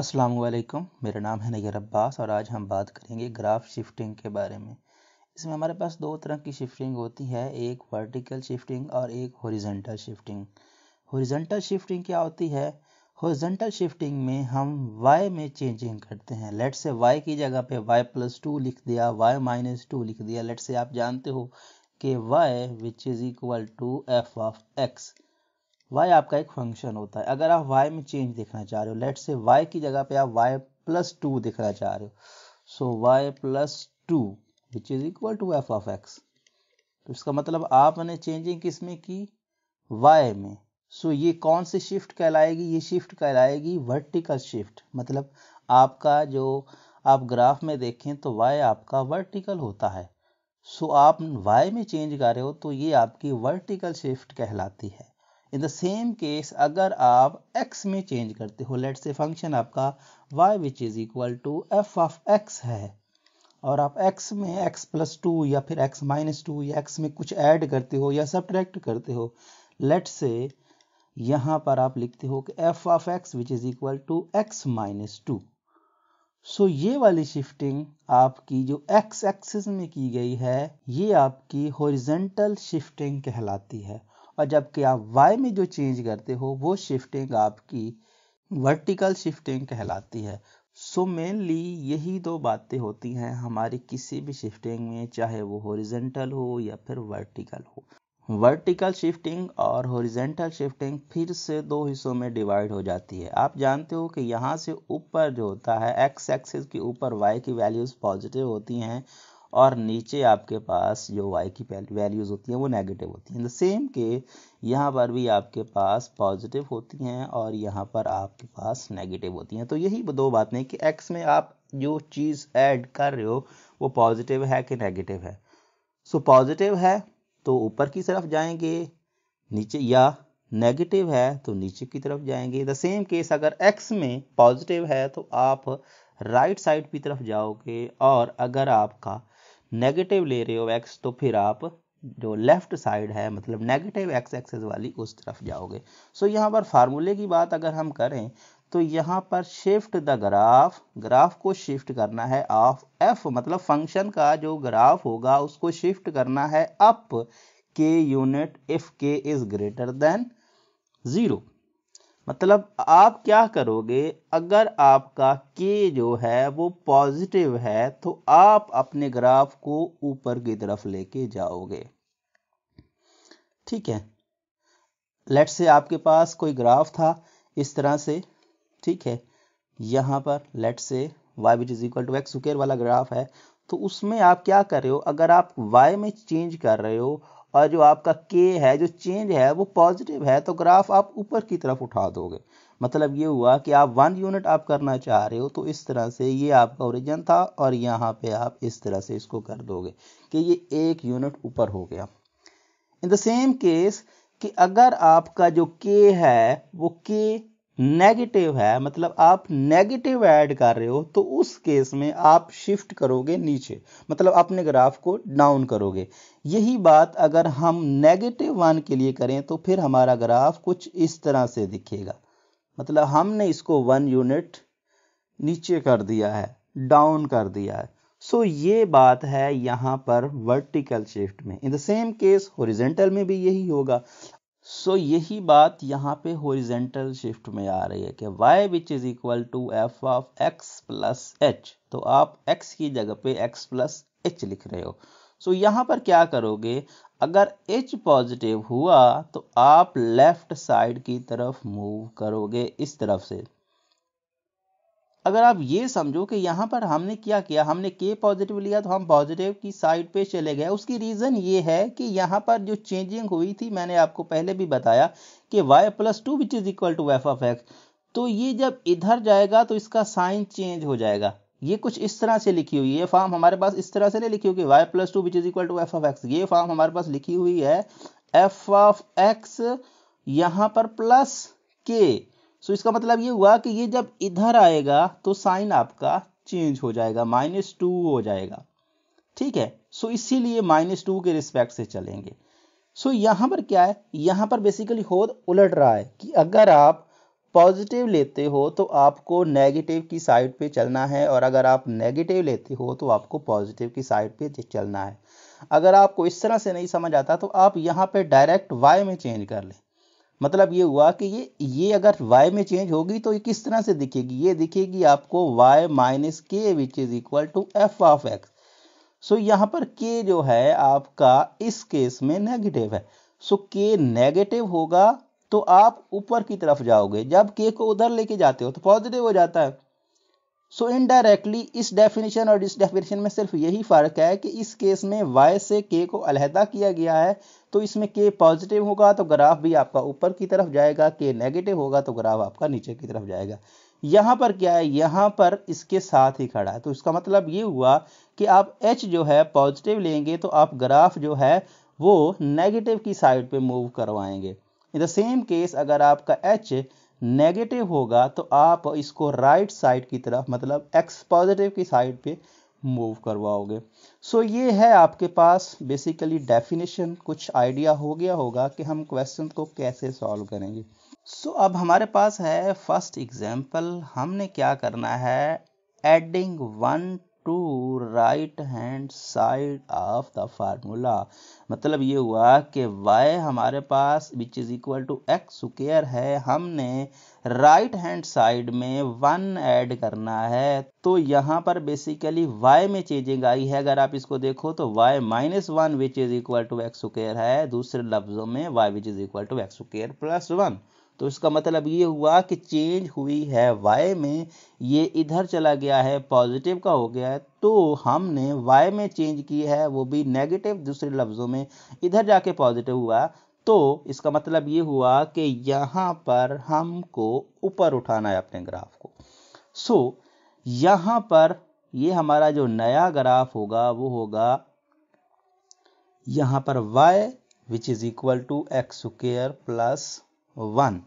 अस्सलाम वालेकुम मेरा नाम है नगर अब्बास और आज हम बात करेंगे ग्राफ शिफ्टिंग के बारे में इसमें हमारे पास दो तरह की शिफ्टिंग होती है एक वर्टिकल शिफ्टिंग और एक हॉरिजॉन्टल शिफ्टिंग हॉरिजॉन्टल शिफ्टिंग क्या होती है हॉरिजेंटल शिफ्टिंग में हम वाई में चेंजिंग करते हैं लेट से वाई की जगह पे वाई प्लस टू लिख दिया वाई माइनस टू लिख दिया लेट से आप जानते हो कि Y which is equal to F of X y आपका एक फंक्शन होता है अगर आप y में चेंज देखना चाह रहे हो लेट से y की जगह पे आप y प्लस टू देखना चाह रहे हो so y plus two which is equal to F of x तो इसका मतलब आपने चेंजिंग किस में की y में सो so, ये कौन सी शिफ्ट कहलाएगी ये शिफ्ट कहलाएगी वर्टिकल शिफ्ट मतलब आपका जो आप ग्राफ में देखें तो y आपका वर्टिकल होता है सो so, आप y में चेंज कर रहे हो तो ये आपकी वर्टिकल शिफ्ट कहलाती है इन द सेम केस अगर आप x में चेंज करते हो लेट से फंक्शन आपका y which is equal to F of X है और आप x में x प्लस टू या फिर x माइनस टू या x में कुछ ऐड करते हो या सब करते हो लेट से यहाँ पर आप लिखते हो कि F of X which is equal to X minus two so ये वाली शिफ्टिंग आपकी जो एक्स एक्सिस में की गई है ये आपकी हॉरिजेंटल शिफ्टिंग कहलाती है और जबकि आप वाई में जो चेंज करते हो वो शिफ्टिंग आपकी वर्टिकल शिफ्टिंग कहलाती है सो मेनली यही दो बातें होती हैं हमारी किसी भी शिफ्टिंग में चाहे वो हॉरिजेंटल हो या फिर वर्टिकल हो वर्टिकल शिफ्टिंग और हॉरिजेंटल शिफ्टिंग फिर से दो हिस्सों में डिवाइड हो जाती है आप जानते हो कि यहाँ से ऊपर जो होता है एक्स एक्सिस के ऊपर वाई की वैल्यूज़ पॉजिटिव होती हैं और नीचे आपके पास जो वाई की वैल्यूज़ होती हैं वो नेगेटिव होती हैं द सेम के यहाँ पर भी आपके पास पॉजिटिव होती हैं और यहाँ पर आपके पास नेगेटिव होती हैं तो यही दो बातें हैं कि एक्स में आप जो चीज़ ऐड कर रहे हो वो पॉजिटिव है कि नेगेटिव है सो so, पॉजिटिव है तो ऊपर की तरफ जाएंगे नीचे या नेगेटिव है तो नीचे की तरफ जाएंगे द सेम केस अगर एक्स में पॉजिटिव है तो आप राइट right साइड की तरफ जाओगे और अगर आपका नेगेटिव ले रहे हो एक्स तो फिर आप जो लेफ्ट साइड है मतलब नेगेटिव एक्स एक्सेस वाली उस तरफ जाओगे सो so, यहाँ पर फार्मूले की बात अगर हम करें तो यहाँ पर शिफ्ट द ग्राफ ग्राफ को शिफ्ट करना है ऑफ एफ मतलब फंक्शन का जो ग्राफ होगा उसको शिफ्ट करना है अप के unit if K is greater than zero मतलब आप क्या करोगे अगर आपका के जो है वो पॉजिटिव है तो आप अपने ग्राफ को ऊपर की तरफ लेके जाओगे ठीक है लेट से आपके पास कोई ग्राफ था इस तरह से ठीक है यहां पर लेट से Y which is equal to X square वाला ग्राफ है तो उसमें आप क्या कर रहे हो अगर आप वाई में चेंज कर रहे हो और जो आपका के है जो चेंज है वो पॉजिटिव है तो ग्राफ आप ऊपर की तरफ उठा दोगे मतलब ये हुआ कि आप वन यूनिट आप करना चाह रहे हो तो इस तरह से ये आपका ओरिजिन था और यहाँ पे आप इस तरह से इसको कर दोगे कि ये एक यूनिट ऊपर हो गया इन द सेम केस कि अगर आपका जो के है वो के नेगेटिव है मतलब आप नेगेटिव ऐड कर रहे हो तो उस केस में आप शिफ्ट करोगे नीचे मतलब अपने ग्राफ को डाउन करोगे यही बात अगर हम नेगेटिव वन के लिए करें तो फिर हमारा ग्राफ कुछ इस तरह से दिखेगा मतलब हमने इसको वन यूनिट नीचे कर दिया है डाउन कर दिया है सो so, ये बात है यहाँ पर वर्टिकल शिफ्ट में in the same case horizontal में भी यही होगा सो यही बात यहाँ पे होरिजेंटल शिफ्ट में आ रही है कि y which is equal to F of x plus h तो आप x की जगह पे x प्लस एच लिख रहे हो सो so, यहाँ पर क्या करोगे अगर h पॉजिटिव हुआ तो आप लेफ्ट साइड की तरफ मूव करोगे इस तरफ से अगर आप ये समझो कि यहाँ पर हमने क्या किया हमने के पॉजिटिव लिया तो हम पॉजिटिव की साइड पे चले गए उसकी रीज़न ये है कि यहाँ पर जो चेंजिंग हुई थी मैंने आपको पहले भी बताया कि y plus two which is equal to F of x तो ये जब इधर जाएगा तो इसका साइन चेंज हो जाएगा ये कुछ इस तरह से लिखी हुई है फॉर्म हमारे पास इस तरह से नहीं लिखी हुई y plus two which is equal to F of x ये फॉर्म हमारे पास लिखी हुई है एफ ऑफ एक्स यहाँ पर प्लस के सो इसका मतलब ये हुआ कि ये जब इधर आएगा तो साइन आपका चेंज हो जाएगा माइनस टू हो जाएगा ठीक है सो इसीलिए माइनस टू के रिस्पेक्ट से चलेंगे सो यहाँ पर क्या है यहाँ पर बेसिकली होद उलट रहा है कि अगर आप पॉजिटिव लेते हो तो आपको नेगेटिव की साइड पे चलना है और अगर आप नेगेटिव लेते हो तो आपको पॉजिटिव की साइड पे चलना है अगर आपको इस तरह से नहीं समझ आता तो आप यहाँ पे डायरेक्ट वाई में चेंज कर लें मतलब ये हुआ कि ये ये अगर y में चेंज होगी तो ये किस तरह से दिखेगी ये दिखेगी आपको y minus k which is equal to F of x so यहाँ पर k जो है आपका इस केस में नेगेटिव है सो so, k नेगेटिव होगा तो आप ऊपर की तरफ जाओगे जब k को उधर लेके जाते हो तो पॉजिटिव हो जाता है सो इनडायरेक्टली इस डेफिनेशन और इस डेफिनेशन में सिर्फ यही फ़र्क है कि इस केस में वाई से के को अलहदा किया गया है तो इसमें के पॉजिटिव होगा तो ग्राफ भी आपका ऊपर की तरफ जाएगा के नेगेटिव होगा तो ग्राफ आपका नीचे की तरफ जाएगा यहाँ पर क्या है यहाँ पर इसके साथ ही खड़ा है तो इसका मतलब ये हुआ कि आप एच जो है पॉजिटिव लेंगे तो आप ग्राफ जो है वो नेगेटिव की साइड पे मूव करवाएंगे इन द सेम केस अगर आपका एच नेगेटिव होगा तो आप इसको राइट साइड की तरफ मतलब एक्स पॉजिटिव की साइड पे मूव करवाओगे सो so, ये है आपके पास बेसिकली डेफिनेशन कुछ आइडिया हो गया होगा कि हम क्वेश्चन को कैसे सॉल्व करेंगे सो so, अब हमारे पास है फर्स्ट एग्जाम्पल हमने क्या करना है adding one to right hand side of the formula मतलब ये हुआ कि y हमारे पास which is equal to x square है हमने राइट हैंड साइड में वन ऐड करना है तो यहाँ पर बेसिकली y में चेंजिंग आई है अगर आप इसको देखो तो y minus one which is equal to x square है दूसरे लफ्जों में y which is equal to x square plus one तो इसका मतलब ये हुआ कि चेंज हुई है वाई में ये इधर चला गया है पॉजिटिव का हो गया है तो हमने वाई में चेंज की है वो भी नेगेटिव दूसरे लफ्ज़ों में इधर जाके पॉजिटिव हुआ तो इसका मतलब ये हुआ कि यहाँ पर हमको ऊपर उठाना है अपने ग्राफ को सो so, यहाँ पर ये हमारा जो नया ग्राफ होगा वो होगा यहाँ पर y which is equal to x square plus one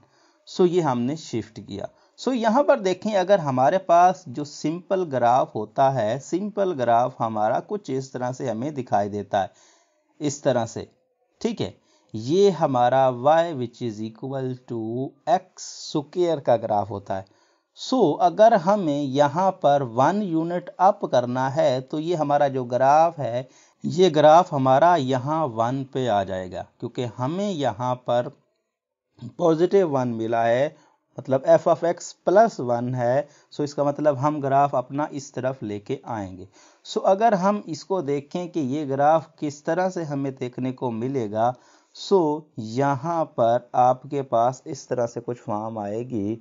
so ये हमने शिफ्ट किया सो so, यहाँ पर देखें अगर हमारे पास जो सिंपल ग्राफ होता है सिंपल ग्राफ हमारा कुछ इस तरह से हमें दिखाई देता है इस तरह से ठीक है ये हमारा y which is equal to x square का ग्राफ होता है सो so, अगर हमें यहाँ पर वन यूनिट अप करना है तो ये हमारा जो ग्राफ है ये ग्राफ हमारा यहाँ वन पे आ जाएगा क्योंकि हमें यहाँ पर पॉजिटिव वन मिला है मतलब f of x plus one है सो इसका मतलब हम ग्राफ अपना इस तरफ लेके आएंगे सो अगर हम इसको देखें कि ये ग्राफ किस तरह से हमें देखने को मिलेगा सो यहाँ पर आपके पास इस तरह से कुछ फॉर्म आएगी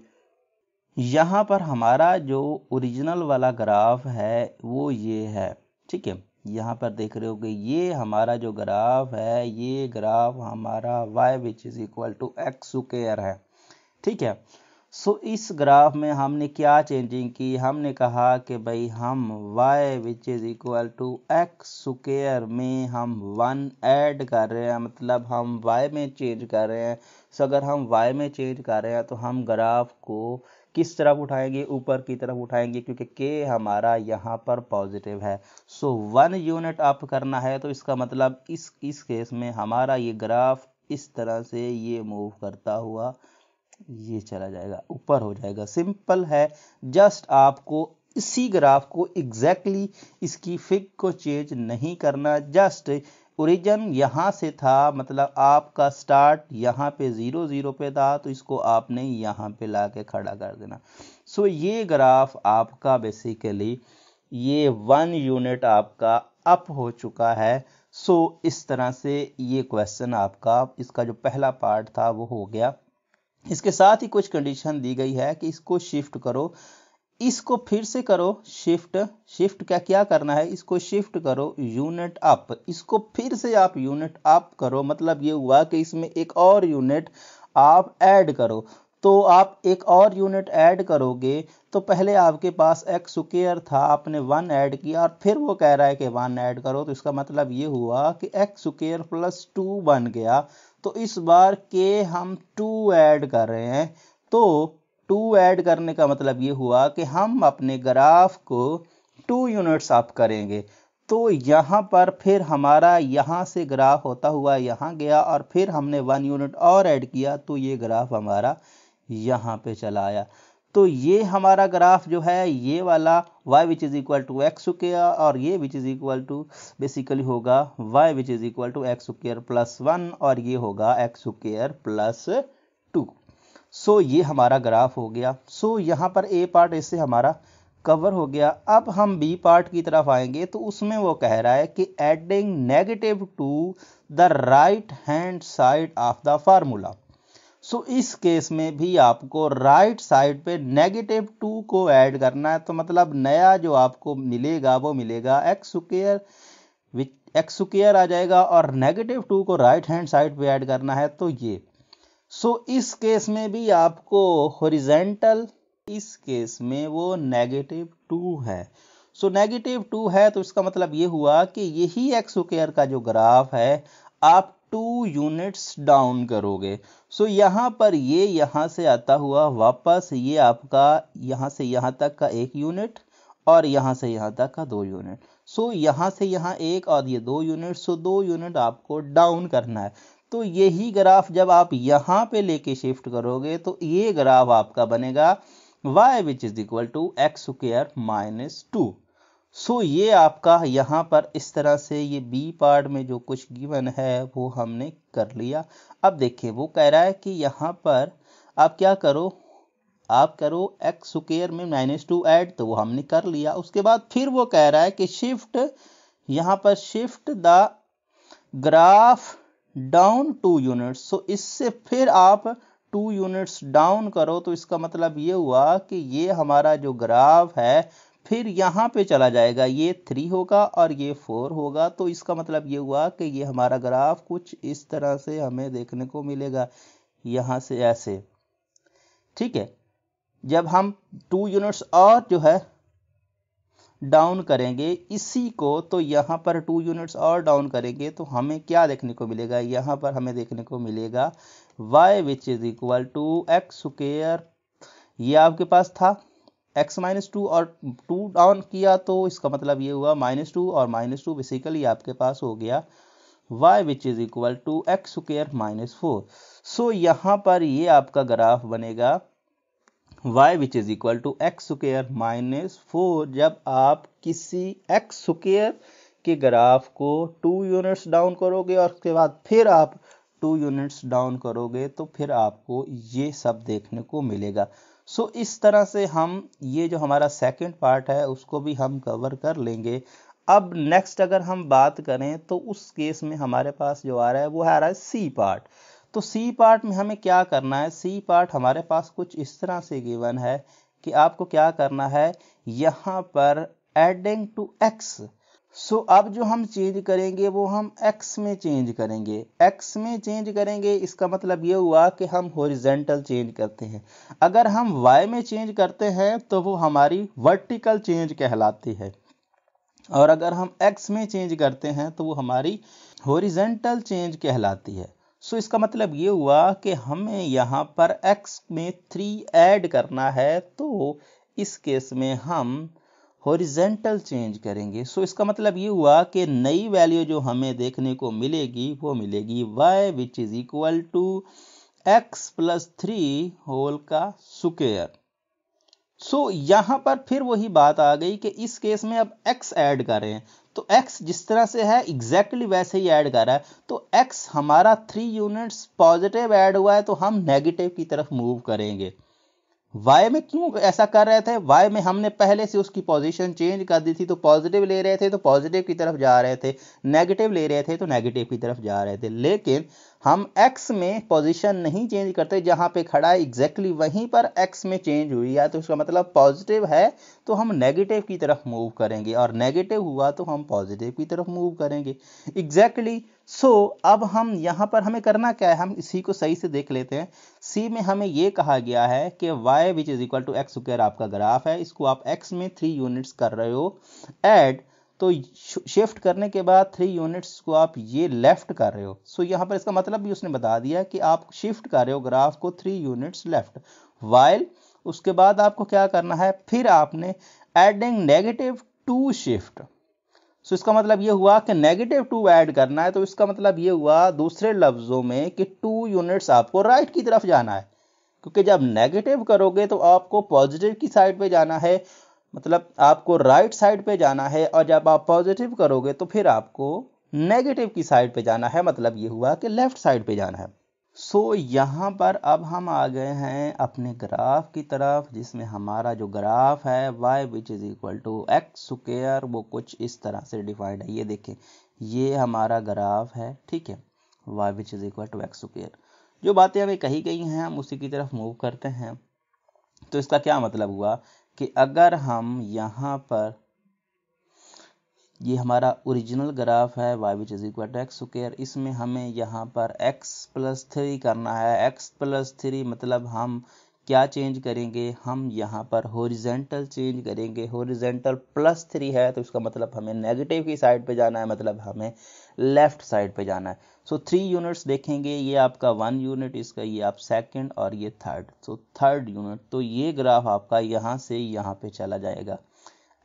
यहाँ पर हमारा जो ओरिजिनल वाला ग्राफ है वो ये है ठीक है यहाँ पर देख रहे हो कि ये हमारा जो ग्राफ है ये ग्राफ हमारा y which is equal to x square है ठीक है सो so, इस ग्राफ में हमने क्या चेंजिंग की हमने कहा कि भाई हम y which is equal to x square में हम वन ऐड कर रहे हैं मतलब हम y में चेंज कर रहे हैं सो so, अगर हम y में चेंज कर रहे हैं तो हम ग्राफ को किस तरफ उठाएंगे ऊपर की तरफ उठाएंगे क्योंकि के हमारा यहाँ पर पॉजिटिव है सो वन यूनिट अप करना है तो इसका मतलब इस इस केस में हमारा ये ग्राफ इस तरह से ये मूव करता हुआ ये चला जाएगा ऊपर हो जाएगा सिंपल है जस्ट आपको इसी ग्राफ को एग्जैक्टली exactly इसकी फिक को चेंज नहीं करना जस्ट ओरिजन यहाँ से था मतलब आपका स्टार्ट यहाँ पे ज़ीरो ज़ीरो पे था तो इसको आपने यहाँ पे ला के खड़ा कर देना सो so, ये ग्राफ आपका बेसिकली ये वन यूनिट आपका अप हो चुका है सो so, इस तरह से ये क्वेश्चन आपका इसका जो पहला पार्ट था वो हो गया इसके साथ ही कुछ कंडीशन दी गई है कि इसको शिफ्ट करो इसको फिर से करो शिफ्ट शिफ्ट क्या क्या करना है इसको शिफ्ट करो यूनिट अप इसको फिर से आप यूनिट अप करो मतलब ये हुआ कि इसमें एक और यूनिट आप ऐड करो तो आप एक और यूनिट ऐड करोगे तो पहले आपके पास एक्स स्क्र था आपने वन ऐड किया और फिर वो कह रहा है कि वन ऐड करो तो इसका मतलब ये हुआ कि एक्स स्क्र प्लस टू बन गया तो इस बार के हम टू ऐड कर रहे हैं तो टू ऐड करने का मतलब ये हुआ कि हम अपने ग्राफ को टू यूनिट्स अप करेंगे तो यहाँ पर फिर हमारा यहाँ से ग्राफ होता हुआ यहाँ गया और फिर हमने वन यूनिट और ऐड किया तो ये ग्राफ हमारा यहाँ पे चला आया तो ये हमारा ग्राफ जो है ये वाला y which is equal to x square और ये which is equal to basically होगा y which is equal to x square plus one और ये होगा x square plus two so ये हमारा ग्राफ हो गया सो यहाँ पर ए पार्ट इससे हमारा कवर हो गया अब हम बी पार्ट की तरफ आएंगे तो उसमें वो कह रहा है कि adding negative two the right hand side of the formula so इस केस में भी आपको राइट साइड पे नेगेटिव टू को ऐड करना है तो मतलब नया जो आपको मिलेगा वो मिलेगा एक्स स्क्र एक्स स्क्र आ जाएगा और नेगेटिव टू को राइट हैंड साइड पे ऐड करना है तो ये सो so, इस केस में भी आपको हॉरिजेंटल इस केस में वो नेगेटिव टू है सो नेगेटिव टू है तो इसका मतलब ये हुआ कि यही एक्स का जो ग्राफ है आप टू यूनिट्स डाउन करोगे सो so, यहाँ पर ये यहाँ से आता हुआ वापस ये आपका यहाँ से यहाँ तक का एक यूनिट और यहाँ से यहाँ तक का दो यूनिट सो so, यहाँ से यहाँ एक और ये दो यूनिट सो so दो यूनिट आपको डाउन करना है तो यही ग्राफ जब आप यहाँ पे लेके शिफ्ट करोगे तो ये ग्राफ आपका बनेगा y which is equal to x square minus two so ये आपका यहाँ पर इस तरह से ये बी पार्ट में जो कुछ गिवन है वो हमने कर लिया अब देखिए वो कह रहा है कि यहाँ पर आप क्या करो आप करो एक्स स्क्र में माइनस टू एड तो वो हमने कर लिया उसके बाद फिर वो कह रहा है कि शिफ्ट यहाँ पर shift the graph down two units so इससे फिर आप टू यूनिट्स डाउन करो तो इसका मतलब ये हुआ कि ये हमारा जो ग्राफ है फिर यहाँ पे चला जाएगा ये थ्री होगा और ये फोर होगा तो इसका मतलब ये हुआ कि ये हमारा ग्राफ कुछ इस तरह से हमें देखने को मिलेगा यहाँ से ऐसे ठीक है जब हम टू यूनिट्स और जो है डाउन करेंगे इसी को तो यहाँ पर टू यूनिट्स और डाउन करेंगे तो हमें क्या देखने को मिलेगा यहाँ पर हमें देखने को मिलेगा y which is equal to x square ये आपके पास था x माइनस टू और टू डाउन किया तो इसका मतलब ये हुआ माइनस टू और माइनस टू बेसिकली आपके पास हो गया y which is equal to x square minus four so यहाँ पर ये आपका ग्राफ बनेगा y which is equal to x square minus four जब आप किसी एक्स स्क्र के ग्राफ को टू यूनिट्स डाउन करोगे और उसके बाद फिर आप टू यूनिट्स डाउन करोगे तो फिर आपको ये सब देखने को मिलेगा सो so, इस तरह से हम ये जो हमारा सेकंड पार्ट है उसको भी हम कवर कर लेंगे अब नेक्स्ट अगर हम बात करें तो उस केस में हमारे पास जो आ रहा है वो आ रहा है सी पार्ट तो सी पार्ट में हमें क्या करना है सी पार्ट हमारे पास कुछ इस तरह से गिवन है कि आपको क्या करना है यहाँ पर एडिंग टू एक्स सो अब जो हम चेंज करेंगे वो हम एक्स में चेंज करेंगे एक्स में चेंज करेंगे इसका मतलब ये हुआ कि हम होरिजेंटल चेंज करते हैं अगर हम वाई में चेंज करते हैं तो वो हमारी वर्टिकल चेंज कहलाती है और अगर हम एक्स में चेंज करते हैं तो वो हमारी होरिजेंटल चेंज कहलाती है सो इसका मतलब ये हुआ कि हमें यहाँ पर x में थ्री ऐड करना है तो इस केस में हम हॉरिजेंटल चेंज करेंगे सो इसका मतलब ये हुआ कि नई वैल्यू जो हमें देखने को मिलेगी वो मिलेगी y which is equal to x plus three whole का स्क्वेयर सो so, यहाँ पर फिर वही बात आ गई कि इस केस में अब x ऐड करें तो x जिस तरह से है एग्जैक्टली exactly वैसे ही ऐड कर रहा है तो x हमारा थ्री यूनिट्स पॉजिटिव ऐड हुआ है तो हम नेगेटिव की तरफ मूव करेंगे वाई में क्यों ऐसा कर रहे थे वाई में हमने पहले से उसकी पोजीशन चेंज कर दी थी तो पॉजिटिव ले रहे थे तो पॉजिटिव की तरफ जा रहे थे नेगेटिव ले रहे थे तो नेगेटिव की तरफ जा रहे थे लेकिन हम x में पोजीशन नहीं चेंज करते जहाँ पे खड़ा है एग्जैक्टली वहीं पर x में चेंज हुई है तो उसका मतलब पॉजिटिव है तो हम नेगेटिव की तरफ मूव करेंगे और नेगेटिव हुआ तो हम पॉजिटिव की तरफ मूव करेंगे एग्जैक्टली सो so, अब हम यहाँ पर हमें करना क्या है हम इसी को सही से देख लेते हैं सी में हमें ये कहा गया है कि y which is equal to x आपका ग्राफ है इसको आप x में थ्री यूनिट्स कर रहे हो एट तो शिफ्ट करने के बाद थ्री यूनिट्स को आप ये लेफ्ट कर रहे हो सो यहाँ पर इसका मतलब भी उसने बता दिया कि आप शिफ्ट कर रहे हो ग्राफ को थ्री यूनिट्स लेफ्ट वाइल उसके बाद आपको क्या करना है फिर आपने adding negative two shift so इसका मतलब ये हुआ कि नेगेटिव टू ऐड करना है तो इसका मतलब ये हुआ दूसरे लफ्ज़ों में कि टू यूनिट्स आपको राइट की तरफ जाना है क्योंकि जब नेगेटिव करोगे तो आपको पॉजिटिव की साइड पे जाना है मतलब आपको राइट साइड पे जाना है और जब आप पॉजिटिव करोगे तो फिर आपको नेगेटिव की साइड पे जाना है मतलब ये हुआ कि लेफ्ट साइड पे जाना है सो so, यहाँ पर अब हम आ गए हैं अपने ग्राफ की तरफ जिसमें हमारा जो ग्राफ है y which is equal to x square वो कुछ इस तरह से डिफाइंड है ये देखें ये हमारा ग्राफ है ठीक है y which is equal to x square जो बातें हमें कही गई हैं हम उसी की तरफ मूव करते हैं तो इसका क्या मतलब हुआ कि अगर हम यहाँ पर ये हमारा ओरिजिनल ग्राफ है y which is equal to x square इसमें हमें यहाँ पर एक्स प्लस थ्री करना है एक्स प्लस थ्री मतलब हम क्या चेंज करेंगे हम यहाँ पर होरिजेंटल चेंज करेंगे होरिजेंटल प्लस थ्री है तो इसका मतलब हमें नेगेटिव की साइड पे जाना है मतलब हमें लेफ्ट साइड पे जाना है सो थ्री यूनिट्स देखेंगे ये आपका वन यूनिट इसका ये आप सेकंड और ये थर्ड सो थर्ड यूनिट तो ये ग्राफ आपका यहाँ से यहाँ पे चला जाएगा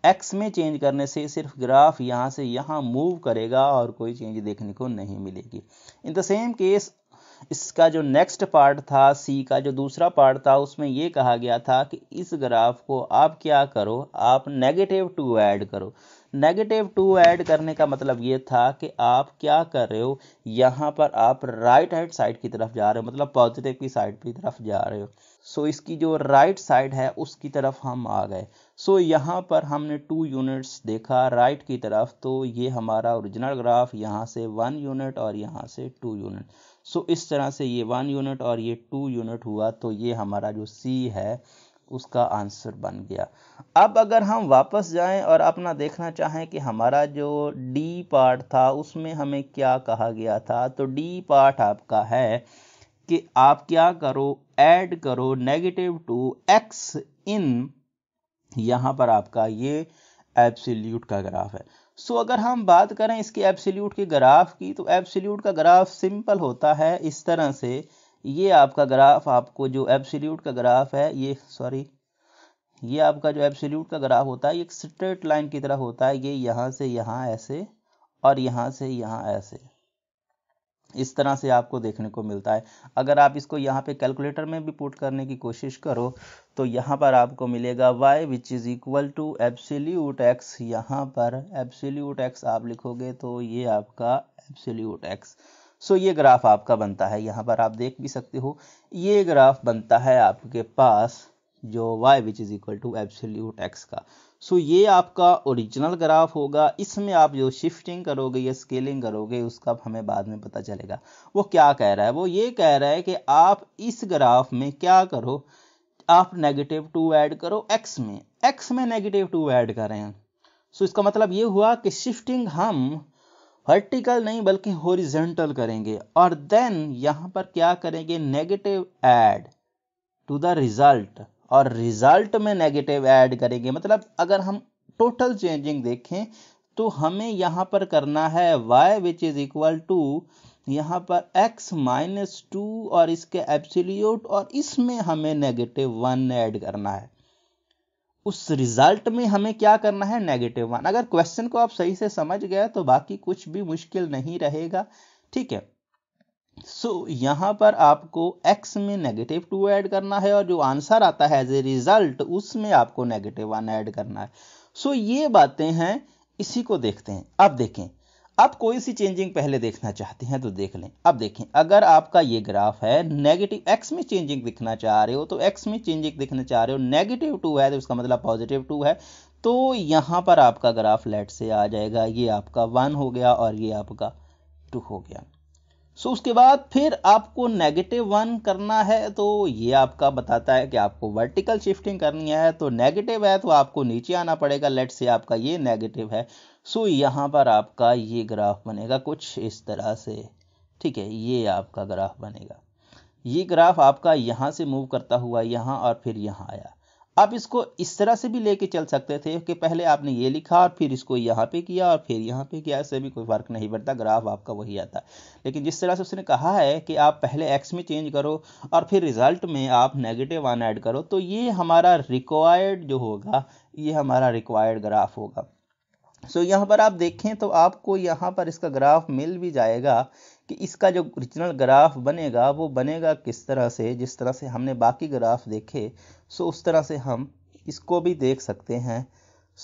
एक्स में चेंज करने से सिर्फ ग्राफ यहाँ से यहाँ मूव करेगा और कोई चेंज देखने को नहीं मिलेगी इन द सेम केस इसका जो नेक्स्ट पार्ट था सी का जो दूसरा पार्ट था उसमें ये कहा गया था कि इस ग्राफ को आप क्या करो आप नेगेटिव टू ऐड करो नेगेटिव टू ऐड करने का मतलब ये था कि आप क्या कर रहे हो यहाँ पर आप राइट हैंड साइड की तरफ जा रहे हो मतलब पॉजिटिव की साइड की तरफ जा रहे हो सो so, इसकी जो राइट साइड है उसकी तरफ हम आ गए सो so, यहाँ पर हमने टू यूनिट्स देखा राइट की तरफ तो ये हमारा ओरिजिनल ग्राफ यहाँ से वन यूनिट और यहाँ से टू यूनिट सो इस तरह से ये वन यूनिट और ये टू यूनिट हुआ तो ये हमारा जो सी है उसका आंसर बन गया अब अगर हम वापस जाएं और अपना देखना चाहें कि हमारा जो डी पार्ट था उसमें हमें क्या कहा गया था तो डी पार्ट आपका है कि आप क्या करो ऐड करो नेगेटिव टू एक्स इन यहाँ पर आपका ये एब्सोल्यूट का ग्राफ है सो अगर हम बात करें इसके एब्सोल्यूट के ग्राफ की तो एब्सोल्यूट का ग्राफ सिंपल होता है इस तरह से ये आपका ग्राफ आपको जो एब्सोल्यूट का ग्राफ है ये सॉरी ये आपका जो एब्सोल्यूट का ग्राफ होता है ये एक स्ट्रेट लाइन की तरह होता है ये यहाँ से यहाँ ऐसे और यहाँ से यहाँ ऐसे इस तरह से आपको देखने को मिलता है अगर आप इसको यहाँ पे कैलकुलेटर में भी पुट करने की कोशिश करो तो यहाँ पर आपको मिलेगा y which is equal to absolute x यहाँ पर एप्सिल्यूट x आप लिखोगे तो ये आपका एप्सिल्यूट x सो ये ग्राफ आपका बनता है यहाँ पर आप देख भी सकते हो ये ग्राफ बनता है आपके पास जो y which is equal to absolute x का सो ये आपका ओरिजिनल ग्राफ होगा इसमें आप जो शिफ्टिंग करोगे या स्केलिंग करोगे उसका हमें बाद में पता चलेगा वो क्या कह रहा है वो ये कह रहा है कि आप इस ग्राफ में क्या करो आप नेगेटिव टू ऐड करो एक्स में एक्स में नेगेटिव टू ऐड करें सो इसका मतलब ये हुआ कि शिफ्टिंग हम वर्टिकल नहीं बल्कि होरिजेंटल करेंगे और देन यहाँ पर क्या करेंगे negative add to the result और रिजल्ट में नेगेटिव ऐड करेंगे मतलब अगर हम टोटल चेंजिंग देखें तो हमें यहाँ पर करना है y which is equal to यहाँ पर x माइनस टू और इसके एप्सिल्यूट और इसमें हमें नेगेटिव वन ऐड करना है उस रिजल्ट में हमें क्या करना है नेगेटिव वन अगर क्वेश्चन को आप सही से समझ गए तो बाकी कुछ भी मुश्किल नहीं रहेगा ठीक है सो so, यहाँ पर आपको x में नेगेटिव टू ऐड करना है और जो आंसर आता है एज ए रिजल्ट उसमें आपको नेगेटिव वन ऐड करना है सो so, ये बातें हैं इसी को देखते हैं अब देखें आप कोई सी चेंजिंग पहले देखना चाहते हैं तो देख लें अब देखें अगर आपका ये ग्राफ है नेगेटिव एक्स में चेंजिंग दिखना चाह रहे हो तो एक्स में चेंजिंग दिखना चाह रहे हो नेगेटिव टू है तो उसका मतलब पॉजिटिव टू है तो यहाँ पर आपका ग्राफ लेट से आ जाएगा ये आपका वन हो गया और ये आपका टू हो गया सो उसके बाद फिर आपको नेगेटिव वन करना है तो ये आपका बताता है कि आपको वर्टिकल शिफ्टिंग करनी है तो नेगेटिव है तो आपको नीचे आना पड़ेगा लेट से आपका ये नेगेटिव है सो यहाँ पर आपका ये ग्राफ बनेगा कुछ इस तरह से ठीक है ये आपका ग्राफ बनेगा ये ग्राफ आपका यहाँ से मूव करता हुआ यहाँ और फिर यहाँ आया आप इसको इस तरह से भी लेके चल सकते थे कि पहले आपने ये लिखा और फिर इसको यहाँ पे किया और फिर यहाँ पे किया इससे भी कोई फ़र्क नहीं पड़ता ग्राफ आपका वही आता लेकिन जिस तरह से उसने कहा है कि आप पहले एक्स में चेंज करो और फिर रिज़ल्ट में आप नेगेटिव वन ऐड करो तो ये हमारा रिक्वायर्ड जो होगा ये हमारा रिक्वायर्ड ग्राफ होगा सो यहाँ पर आप देखें तो आपको यहाँ पर इसका ग्राफ मिल भी जाएगा कि इसका जो ओरिजिनल ग्राफ बनेगा वो बनेगा किस तरह से जिस तरह से हमने बाकी ग्राफ देखे सो उस तरह से हम इसको भी देख सकते हैं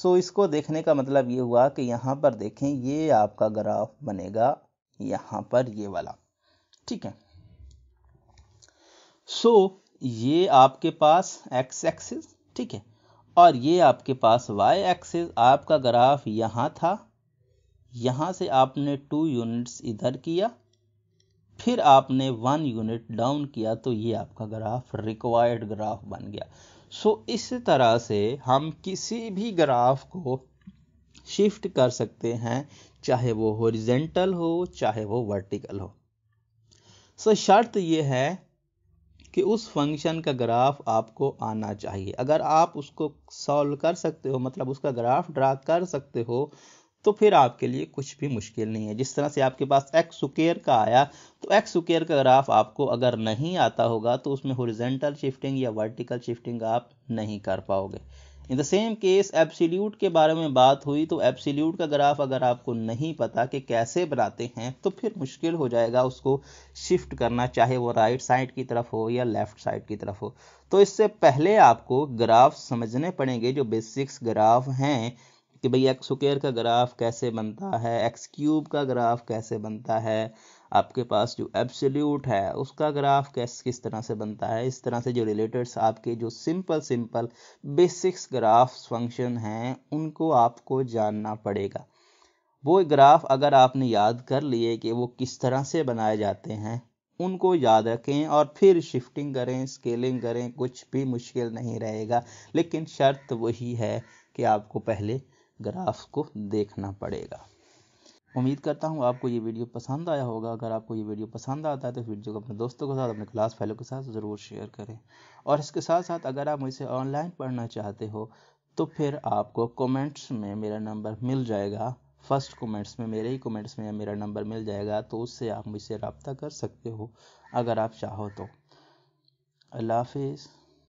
सो इसको देखने का मतलब ये हुआ कि यहाँ पर देखें ये आपका ग्राफ बनेगा यहाँ पर ये वाला ठीक है सो so, ये आपके पास एक्स एक्सिस ठीक है और ये आपके पास y एक्सिस आपका ग्राफ यहाँ था यहाँ से आपने टू यूनिट्स इधर किया फिर आपने वन यूनिट डाउन किया तो ये आपका ग्राफ रिक्वायर्ड ग्राफ बन गया सो so, इस तरह से हम किसी भी ग्राफ को शिफ्ट कर सकते हैं चाहे वो हॉरिजेंटल हो चाहे वो वर्टिकल हो सो so, शर्त ये है कि उस फंक्शन का ग्राफ आपको आना चाहिए अगर आप उसको सॉल्व कर सकते हो मतलब उसका ग्राफ ड्रा कर सकते हो तो फिर आपके लिए कुछ भी मुश्किल नहीं है जिस तरह से आपके पास एक्स सुकेयर का आया तो एक्स सुकेयर का ग्राफ आपको अगर नहीं आता होगा तो उसमें होरिजेंटल शिफ्टिंग या वर्टिकल शिफ्टिंग आप नहीं कर पाओगे in the same case absolute के बारे में बात हुई तो एब्सोल्यूट का ग्राफ अगर आपको नहीं पता कि कैसे बनाते हैं तो फिर मुश्किल हो जाएगा उसको शिफ्ट करना चाहे वो राइट साइड की तरफ हो या लेफ्ट साइड की तरफ हो तो इससे पहले आपको ग्राफ समझने पड़ेंगे जो बेसिक्स ग्राफ हैं कि भाई एक्स स्क्र का ग्राफ कैसे बनता है एक्स क्यूब का ग्राफ कैसे बनता है आपके पास जो एब्सोल्यूट है उसका ग्राफ कैस किस तरह से बनता है इस तरह से जो रिलेटेड्स आपके जो simple simple basics graphs function हैं उनको आपको जानना पड़ेगा वो ग्राफ अगर आपने याद कर लिए कि वो किस तरह से बनाए जाते हैं उनको याद रखें और फिर शिफ्टिंग करें स्केलिंग करें कुछ भी मुश्किल नहीं रहेगा लेकिन शर्त वही है कि आपको पहले ग्राफ को देखना पड़ेगा उम्मीद करता हूँ आपको ये वीडियो पसंद आया होगा अगर आपको ये वीडियो पसंद आता है तो वीडियो को अपने दोस्तों के साथ अपने क्लास फेलो के साथ ज़रूर शेयर करें और इसके साथ साथ अगर आप मुझसे ऑनलाइन पढ़ना चाहते हो तो फिर आपको कमेंट्स में मेरा नंबर मिल जाएगा फर्स्ट कमेंट्स में मेरे ही कमेंट्स में मेरा नंबर मिल जाएगा तो उससे आप मुझसे रबता कर सकते हो अगर आप चाहो तो अल्लाह हाफिज़